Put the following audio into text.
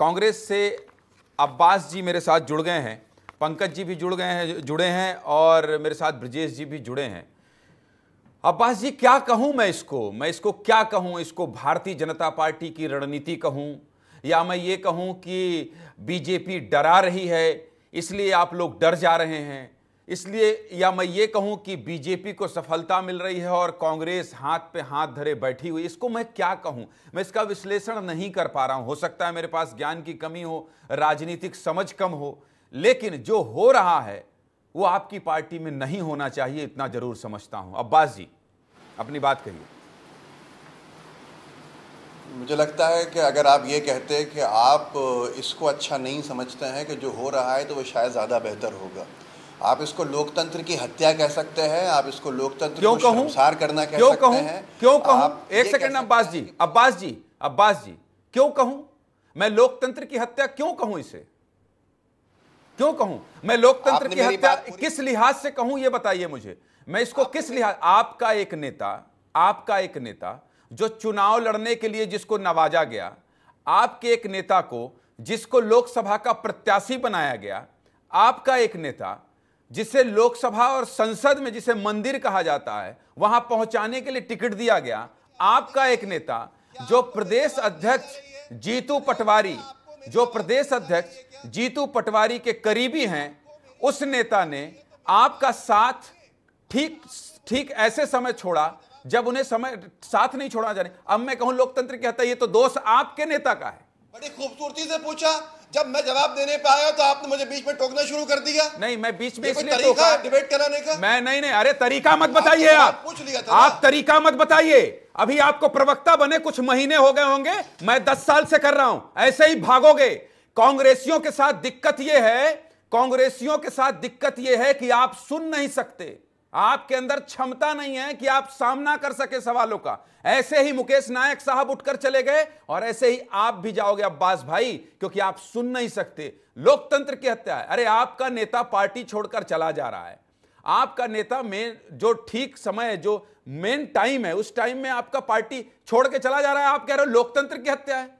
कांग्रेस से अब्बास जी मेरे साथ जुड़ गए हैं पंकज जी भी जुड़ गए हैं जुड़े हैं और मेरे साथ ब्रजेश जी भी जुड़े हैं अब्बास जी क्या कहूं मैं इसको मैं इसको क्या कहूं इसको भारतीय जनता पार्टी की रणनीति कहूं या मैं ये कहूं कि बीजेपी डरा रही है इसलिए आप लोग डर जा रहे हैं इसलिए या मैं ये कहूं कि बीजेपी को सफलता मिल रही है और कांग्रेस हाथ पे हाथ धरे बैठी हुई इसको मैं क्या कहूं मैं इसका विश्लेषण नहीं कर पा रहा हूं हो सकता है मेरे पास ज्ञान की कमी हो राजनीतिक समझ कम हो लेकिन जो हो रहा है वो आपकी पार्टी में नहीं होना चाहिए इतना जरूर समझता हूं अब्बास जी अपनी बात कहिए मुझे लगता है कि अगर आप ये कहते हैं कि आप इसको अच्छा नहीं समझते हैं कि जो हो रहा है तो वो शायद ज़्यादा बेहतर होगा आप इसको लोकतंत्र की हत्या कह सकते हैं आप इसको लोकतंत्र क्यों कहूं सार करना कह क्यों सकते कहूं? हैं क्यों कहूं एक सेकंड अब्बास जी अब्बास जी अब्बास जी क्यों कहूं मैं लोकतंत्र की हत्या क्यों कहूं इसे क्यों कहूं मैं लोकतंत्र की हत्या किस लिहाज से कहूं यह बताइए मुझे मैं इसको किस लिहाज आपका एक नेता आपका एक नेता जो चुनाव लड़ने के लिए जिसको नवाजा गया आपके एक नेता को जिसको लोकसभा का प्रत्याशी बनाया गया आपका एक नेता जिसे लोकसभा और संसद में जिसे मंदिर कहा जाता है वहां पहुंचाने के लिए टिकट दिया गया आपका एक नेता जो प्रदेश अध्यक्ष जीतू पटवारी जो प्रदेश अध्यक्ष जीतू पटवारी के करीबी हैं उस नेता ने आपका साथ ठीक ठीक ऐसे समय छोड़ा जब उन्हें समय साथ नहीं छोड़ा जाने अब मैं कहूं लोकतंत्र कहता है ये तो दोष आपके नेता का है बड़ी खूबसूरती से पूछा जब मैं जवाब देने पे आया तो आपने मुझे बीच में टोकना शुरू कर दिया नहीं मैं बीच में इसलिए टोका डिबेट कराने का मैं नहीं नहीं अरे तरीका मत बताइए आप पूछ लिया था आप तरीका मत बताइए अभी आपको प्रवक्ता बने कुछ महीने हो गए होंगे मैं दस साल से कर रहा हूं ऐसे ही भागोगे कांग्रेसियों के साथ दिक्कत यह है कांग्रेसियों के साथ दिक्कत यह है कि आप सुन नहीं सकते आपके अंदर क्षमता नहीं है कि आप सामना कर सके सवालों का ऐसे ही मुकेश नायक साहब उठकर चले गए और ऐसे ही आप भी जाओगे अब्बास भाई क्योंकि आप सुन नहीं सकते लोकतंत्र की हत्या है अरे आपका नेता पार्टी छोड़कर चला जा रहा है आपका नेता मेन जो ठीक समय है जो मेन टाइम है उस टाइम में आपका पार्टी छोड़ के चला जा रहा है आप कह रहे हो लोकतंत्र की हत्या है